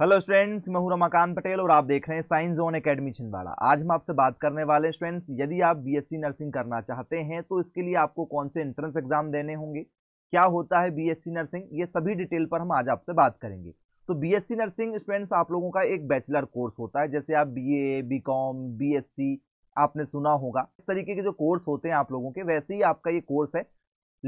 hello students मैं हूं रमाकांत पटेल और आप देख रहे हैं साइंस जोन एकेडमी छिंदवाड़ा आज हम आपसे बात करने वाले हैं स्टूडेंट्स यदि आप बीएससी नर्सिंग करना चाहते हैं तो इसके लिए आपको कौन से एंट्रेंस एग्जाम देने होंगे क्या होता है बीएससी नर्सिंग ये सभी डिटेल पर हम आज आपसे बात करेंगे तो बी नर्सिंग स्टूडेंट्स आप लोगों का एक बैचलर कोर्स होता है जैसे आप B A B com B S C आपने सुना होगा इस तरीके के जो कोर्स होते हैं आप लोगों के वैसे ही आपका ये कोर्स है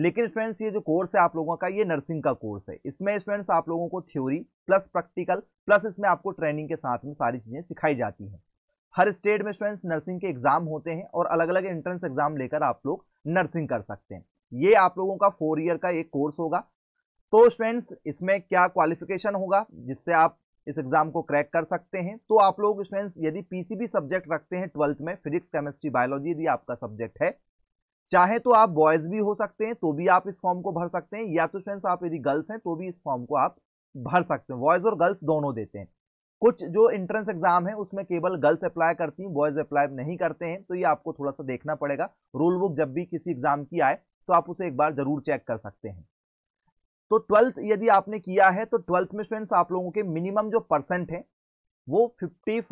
लेकिन स्टूडेंट्स ये जो कोर्स है आप लोगों का ये नर्सिंग का कोर्स है इसमें स्टूडेंट्स आप लोगों को थ्योरी प्लस प्रैक्टिकल प्लस इसमें आपको ट्रेनिंग के साथ में सारी चीज़ें सिखाई जाती हैं हर स्टेट में स्टूडेंट्स नर्सिंग के एग्जाम होते हैं और अलग अलग एंट्रेंस एग्जाम लेकर आप लोग नर्सिंग कर सकते हैं ये आप लोगों का फोर ईयर का एक कोर्स होगा तो स्टूडेंट्स इसमें क्या क्वालिफिकेशन होगा जिससे आप इस एग्जाम को क्रैक कर सकते हैं तो आप लोग स्टूडेंट्स यदि पीसीबी सब्जेक्ट रखते हैं ट्वेल्थ में फिजिक्स केमिस्ट्री बायोलॉजी यदि आपका सब्जेक्ट है चाहे तो आप बॉयज भी हो सकते हैं तो भी आप इस फॉर्म को भर सकते हैं या तो फ्रेंड्स आप यदि गर्ल्स हैं तो भी इस फॉर्म को आप भर सकते हैं बॉयज और गर्ल्स दोनों देते हैं कुछ जो इंट्रेंस एग्जाम है उसमें केवल गर्ल्स अप्लाई करती हैं बॉयज अप्लाई नहीं करते हैं तो ये आपको थोड़ा सा देखना पड़ेगा रूल बुक जब भी किसी एग्जाम की आए तो आप उसे एक बार जरूर चेक कर सकते हैं तो ट्वेल्थ यदि आपने किया है तो ट्वेल्थ में स्टूडेंट्स आप लोगों के मिनिमम जो परसेंट है वो 55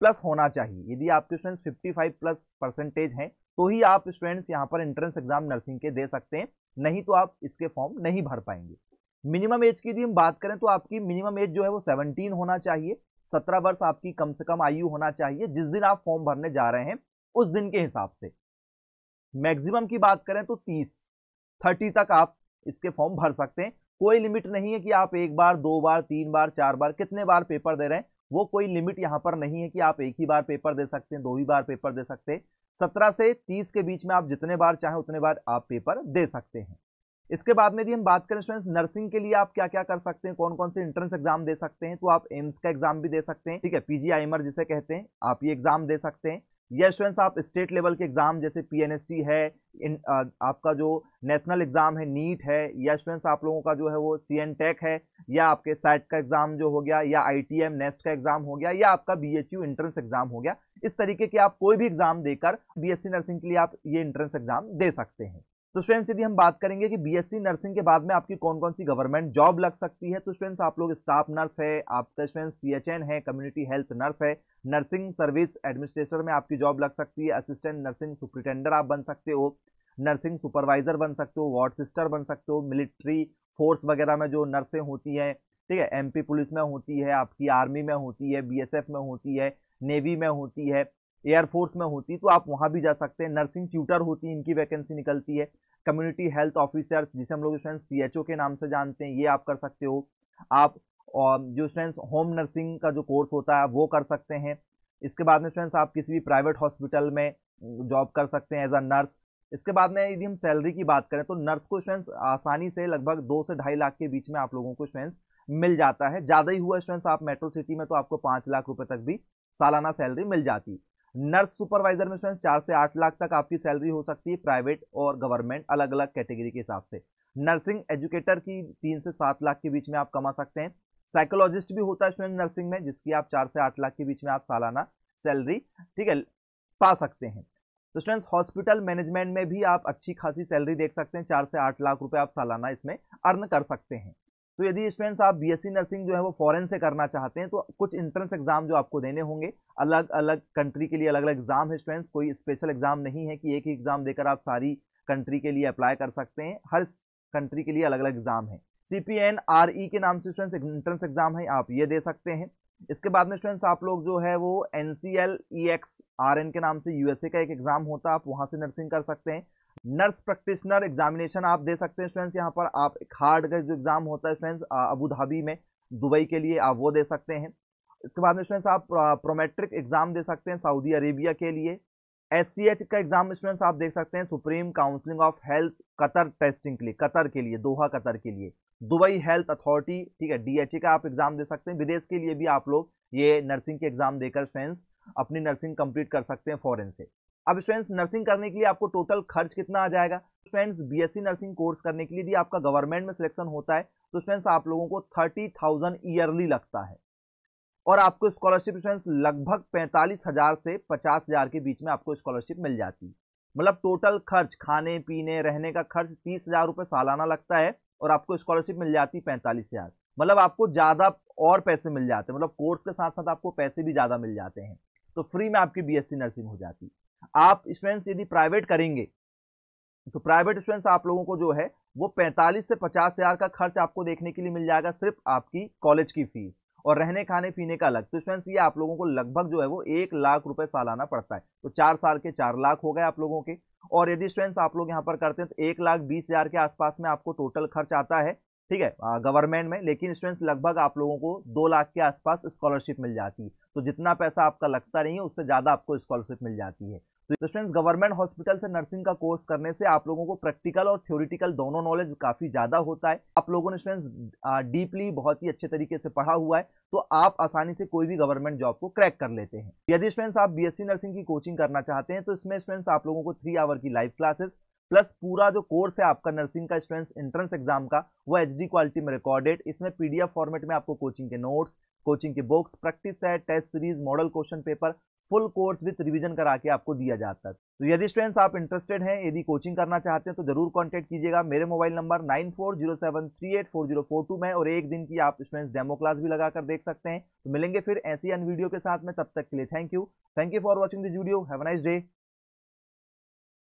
प्लस होना चाहिए यदि आपके स्टूडेंट्स 55 प्लस परसेंटेज हैं तो ही आप स्टूडेंट्स यहाँ पर एंट्रेंस एग्जाम नर्सिंग के दे सकते हैं नहीं तो आप इसके फॉर्म नहीं भर पाएंगे मिनिमम एज की यदि हम बात करें तो आपकी मिनिमम एज जो है वो सेवनटीन होना चाहिए सत्रह वर्ष आपकी कम से कम आयु होना चाहिए जिस दिन आप फॉर्म भरने जा रहे हैं उस दिन के हिसाब से मैक्सिमम की बात करें तो तीस थर्टी तक आप इसके फॉर्म भर सकते हैं कोई लिमिट नहीं है कि आप एक बार दो बार तीन बार चार बार कितने बार पेपर दे रहे हैं वो कोई लिमिट यहाँ पर नहीं है कि आप एक ही बार पेपर दे सकते हैं दो ही बार पेपर दे सकते हैं सत्रह से तीस के बीच में आप जितने बार चाहें उतने बार आप पेपर दे सकते हैं इसके बाद में यदि हम बात करें स्टूडेंट्स नर्सिंग के लिए आप क्या क्या कर सकते हैं कौन कौन से एंट्रेंस एग्जाम दे सकते हैं तो आप एम्स का एग्जाम भी दे सकते हैं ठीक है पी जिसे कहते हैं आप ये एग्जाम दे सकते हैं या स्टूडेंट्स आप स्टेट लेवल के एग्जाम जैसे पीएनएसटी है इन, आ, आपका जो नेशनल एग्जाम है नीट है या स्टूडेंट्स आप लोगों का जो है वो सी टेक है या आपके सेट का एग्जाम जो हो गया या आई टी नेस्ट का एग्जाम हो गया या आपका B H U entrance exam हो गया इस तरीके के आप कोई भी एग्जाम देकर सी नर्सिंग के लिए आप ये एंट्रेंस एग्जाम दे सकते हैं तो स्टूडेंट्स यदि हम बात करेंगे कि बीएससी नर्सिंग के बाद में आपकी कौन कौन सी गवर्नमेंट जॉब लग सकती है तो स्टूडेंट्स आप लोग स्टाफ नर्स है आपका एच सीएचएन है कम्युनिटी हेल्थ नर्स है नर्सिंग सर्विस एडमिनिस्ट्रेटर में आपकी जॉब लग सकती है असिस्टेंट नर्सिंग सुप्रिटेंडर आप बन सकते हो नर्सिंग सुपरवाइज़र बन सकते हो वार्ड सिस्टर बन सकते हो मिलिट्री फोर्स वगैरह में जो नर्सें होती हैं ठीक है एमपी पुलिस में होती है आपकी आर्मी में होती है बीएसएफ में होती है नेवी में होती है एयरफोर्स में होती तो आप वहाँ भी जा सकते हैं नर्सिंग ट्यूटर होती है इनकी वैकेंसी निकलती है कम्युनिटी हेल्थ ऑफिसर जिसे हम लोग स्टूडेंट सी एच ओ के नाम से जानते हैं ये आप कर सकते हो आप जो स्टूडेंट्स होम नर्सिंग का जो कोर्स होता है वो कर सकते हैं इसके बाद में स्टूडेंट्स आप किसी भी प्राइवेट हॉस्पिटल में जॉब कर सकते हैं एज अ नर्स इसके बाद में यदि हम सैलरी की बात करें तो नर्स को स्टूडेंट्स आसानी से लगभग दो से ढाई लाख के बीच में आप लोगों को स्टूडेंट्स मिल जाता है ज़्यादा ही हुआ स्टूडेंट्स आप मेट्रो सिटी में तो आपको पांच लाख रुपए तक भी सालाना सैलरी मिल जाती नर्स सुपरवाइजर में स्टूडेंट्स चार से आठ लाख तक आपकी सैलरी हो सकती है प्राइवेट और गवर्नमेंट अलग अलग कैटेगरी के हिसाब से नर्सिंग एजुकेटर की तीन से सात लाख के बीच में आप कमा सकते हैं साइकोलॉजिस्ट भी होता है स्टूडेंट नर्सिंग में जिसकी आप चार से आठ लाख के बीच में आप सालाना सैलरी ठीक है पा सकते हैं तो स्टूडेंट्स हॉस्पिटल मैनेजमेंट में भी आप अच्छी खासी सैलरी देख सकते हैं चार से आठ लाख रुपए आप सालाना इसमें अर्न कर सकते हैं तो यदि स्टूडेंट्स आप बीएससी नर्सिंग जो है वो फॉरेन से करना चाहते हैं तो कुछ इंट्रेंस एग्जाम जो आपको देने होंगे अलग अलग कंट्री के लिए अलग अलग एग्जाम है स्टूडेंट्स कोई स्पेशल एग्जाम नहीं है कि एक ही एग्जाम देकर आप सारी कंट्री के लिए अप्लाई कर सकते हैं हर कंट्री के लिए अलग अलग एग्जाम है C P N R E के नाम से स्टूडेंट्स इंट्रेंस एग्जाम है आप ये दे सकते हैं इसके बाद में स्टूडेंट्स आप लोग जो है वो N C L E X R N के नाम से यूएसए का एक एग्जाम होता है आप वहाँ से नर्सिंग कर सकते हैं नर्स प्रैक्टिशनर एग्जामिनेशन आप दे सकते हैं स्टूडेंट्स यहाँ पर आप हार्ड का जो एग्ज़ाम होता है स्टूडेंट्स अबू धाबी में दुबई के लिए आप वो दे सकते हैं इसके बाद में स्टूडेंट्स आप प्रोमेट्रिक एग्ज़ाम दे सकते हैं सऊदी अरेबिया के लिए एस का एग्जाम स्टूडेंट्स आप देख सकते हैं supreme counselling of health Qatar testing के लिए कतर के लिए दोहा कतर के लिए दुबई हेल्थ अथॉरिटी ठीक है डी का आप एग्जाम दे सकते हैं विदेश के लिए भी आप लोग ये नर्सिंग के एग्जाम देकर स्टूडेंट्स अपनी नर्सिंग कंप्लीट कर सकते हैं फॉरन से अब स्टूडेंट्स नर्सिंग करने के लिए आपको टोटल खर्च कितना आ जाएगा स्टूडेंट्स बीएससी नर्सिंग कोर्स करने के लिए यदि आपका गवर्नमेंट में सिलेक्शन होता है तो स्टूडेंट्स आप लोगों को थर्टी थाउजेंड ईयरली लगता है और आपको स्कॉलरशिप स्टूडेंट्स लगभग पैंतालीस हजार से पचास हजार के बीच में आपको स्कॉलरशिप मिल जाती है मतलब टोटल खर्च खाने पीने रहने का खर्च तीस हजार रुपये सालाना लगता है और आपको स्कॉलरशिप मिल जाती है पैंतालीस हजार मतलब आपको ज़्यादा और पैसे मिल जाते हैं मतलब कोर्स के साथ साथ आपको पैसे भी ज़्यादा मिल जाते हैं तो फ्री में आपकी बी नर्सिंग हो जाती आप स्टूडेंट्स यदि प्राइवेट करेंगे तो प्राइवेट स्टूडेंट्स आप लोगों को जो है वो पैंतालीस से पचास हज़ार का खर्च आपको देखने के लिए मिल जाएगा सिर्फ आपकी कॉलेज की फीस और रहने खाने पीने का अलग तो स्टूडेंट्स ये आप लोगों को लगभग जो है वो एक लाख रुपए सालाना पड़ता है तो चार साल के चार लाख हो गए आप लोगों के और यदि स्टूडेंट्स आप लोग यहाँ पर करते हैं तो एक लाख बीस हज़ार के आसपास में आपको टोटल खर्च आता है ठीक है गवर्नमेंट में लेकिन स्टूडेंट्स लगभग आप लोगों को दो लाख के आसपास स्कॉलरशिप मिल जाती है तो जितना पैसा आपका लगता नहीं है उससे ज़्यादा आपको स्कॉलरशिप मिल जाती है तो स्टूडेंट्स गवर्नमेंट हॉस्पिटल से नर्सिंग का कोर्स करने से आप लोगों को प्रैक्टिकल और थ्योरिटिकल दोनों नॉलेज काफ़ी ज़्यादा होता है आप लोगों ने स्टूडेंट्स डीपली बहुत ही अच्छे तरीके से पढ़ा हुआ है तो आप आसानी से कोई भी गवर्नमेंट जॉब को क्रैक कर लेते हैं यदि स्टूडेंट्स आप बीएससी नर्सिंग की कोचिंग करना चाहते हैं तो इसमें स्टूडेंट्स आप लोगों को थ्री आवर की लाइव क्लासेस प्लस पूरा जो कोर्स है आपका नर्सिंग का स्टूडेंट्स एंट्रेंस एग्जाम का वो एच क्वालिटी में रिकॉर्डेड इसमें पीडीएफ फॉर्मेट में आपको कोचिंग के नोट्स कोचिंग के बुक्स प्रैक्टिस है test series model question paper full course with revision करा के आपको दिया जाता है तो यदि स्टूडेंट्स आप इंटरेस्टेड हैं यदि कोचिंग करना चाहते हैं तो जरूर कांटेक्ट कीजिएगा मेरे mobile number nine four zero seven three eight four zero four two में और एक दिन की आप स्टूडेंट्स डेमो क्लास भी लगाकर देख सकते हैं तो मिलेंगे फिर ऐसी अन वीडियो के साथ में तब तक के लिए thank you thank you for watching this video have nice day